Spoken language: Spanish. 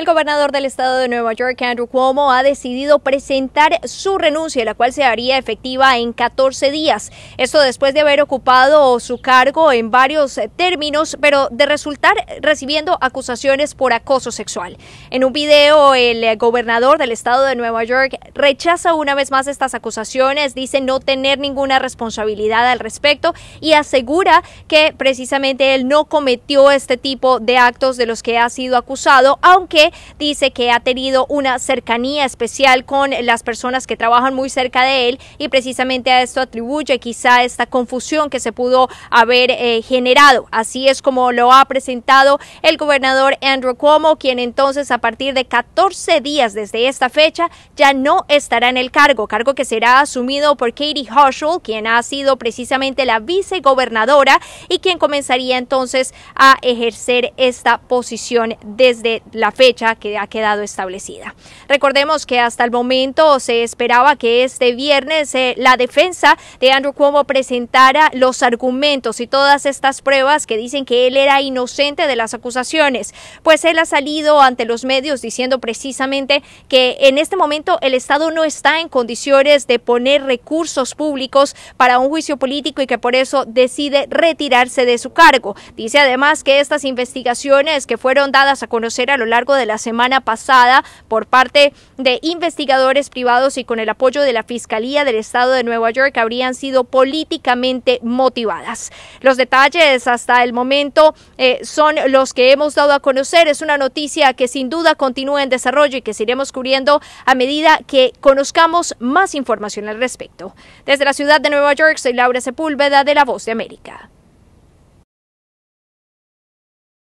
El gobernador del estado de Nueva York, Andrew Cuomo, ha decidido presentar su renuncia, la cual se haría efectiva en 14 días. Esto después de haber ocupado su cargo en varios términos, pero de resultar recibiendo acusaciones por acoso sexual. En un video, el gobernador del estado de Nueva York rechaza una vez más estas acusaciones, dice no tener ninguna responsabilidad al respecto y asegura que precisamente él no cometió este tipo de actos de los que ha sido acusado, aunque dice que ha tenido una cercanía especial con las personas que trabajan muy cerca de él y precisamente a esto atribuye quizá esta confusión que se pudo haber eh, generado. Así es como lo ha presentado el gobernador Andrew Cuomo, quien entonces a partir de 14 días desde esta fecha ya no estará en el cargo, cargo que será asumido por Katie Hochul, quien ha sido precisamente la vicegobernadora y quien comenzaría entonces a ejercer esta posición desde la fecha que ha quedado establecida. Recordemos que hasta el momento se esperaba que este viernes eh, la defensa de Andrew Cuomo presentara los argumentos y todas estas pruebas que dicen que él era inocente de las acusaciones, pues él ha salido ante los medios diciendo precisamente que en este momento el Estado no está en condiciones de poner recursos públicos para un juicio político y que por eso decide retirarse de su cargo. Dice además que estas investigaciones que fueron dadas a conocer a lo largo de de la semana pasada por parte de investigadores privados y con el apoyo de la Fiscalía del Estado de Nueva York habrían sido políticamente motivadas. Los detalles hasta el momento eh, son los que hemos dado a conocer. Es una noticia que sin duda continúa en desarrollo y que seguiremos cubriendo a medida que conozcamos más información al respecto. Desde la ciudad de Nueva York, soy Laura Sepúlveda de La Voz de América.